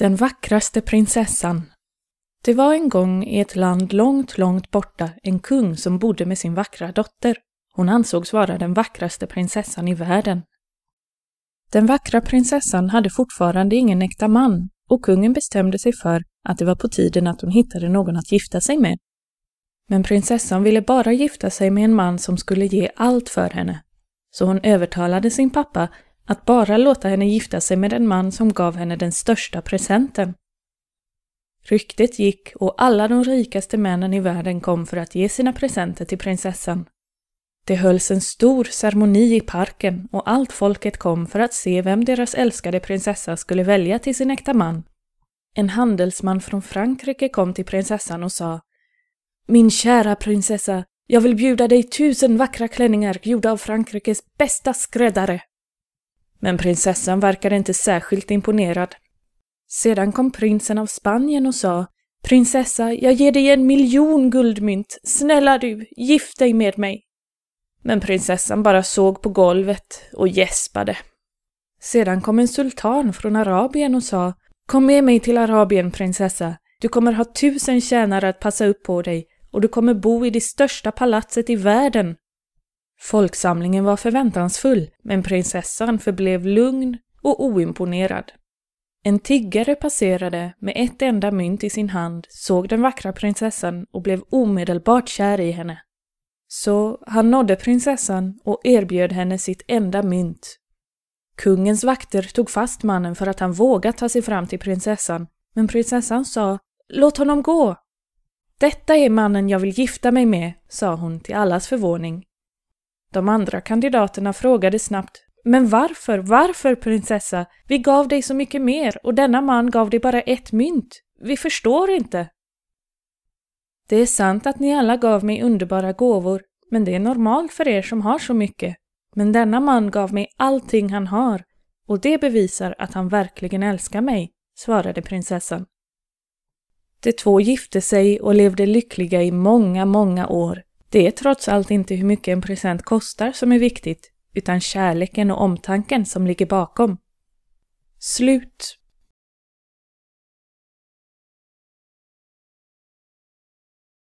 Den vackraste prinsessan. Det var en gång i ett land långt, långt borta en kung som bodde med sin vackra dotter. Hon ansågs vara den vackraste prinsessan i världen. Den vackra prinsessan hade fortfarande ingen äkta man och kungen bestämde sig för att det var på tiden att hon hittade någon att gifta sig med. Men prinsessan ville bara gifta sig med en man som skulle ge allt för henne. Så hon övertalade sin pappa att bara låta henne gifta sig med den man som gav henne den största presenten. Ryktet gick och alla de rikaste männen i världen kom för att ge sina presenter till prinsessan. Det hölls en stor ceremoni i parken och allt folket kom för att se vem deras älskade prinsessa skulle välja till sin äkta man. En handelsman från Frankrike kom till prinsessan och sa Min kära prinsessa, jag vill bjuda dig tusen vackra klänningar gjorda av Frankrikes bästa skräddare. Men prinsessan verkade inte särskilt imponerad. Sedan kom prinsen av Spanien och sa Prinsessa, jag ger dig en miljon guldmynt. Snälla du, gift dig med mig. Men prinsessan bara såg på golvet och gäspade. Sedan kom en sultan från Arabien och sa Kom med mig till Arabien, prinsessa. Du kommer ha tusen tjänare att passa upp på dig och du kommer bo i det största palatset i världen Folksamlingen var förväntansfull, men prinsessan förblev lugn och oimponerad. En tiggare passerade med ett enda mynt i sin hand, såg den vackra prinsessan och blev omedelbart kär i henne. Så han nådde prinsessan och erbjöd henne sitt enda mynt. Kungens vakter tog fast mannen för att han vågat ta sig fram till prinsessan, men prinsessan sa Låt honom gå! Detta är mannen jag vill gifta mig med, sa hon till allas förvåning. De andra kandidaterna frågade snabbt men varför, varför prinsessa? Vi gav dig så mycket mer och denna man gav dig bara ett mynt. Vi förstår inte. Det är sant att ni alla gav mig underbara gåvor, men det är normalt för er som har så mycket. Men denna man gav mig allting han har och det bevisar att han verkligen älskar mig, svarade prinsessan. De två gifte sig och levde lyckliga i många, många år det är trots allt inte hur mycket en present kostar som är viktigt, utan kärleken och omtanken som ligger bakom. Slut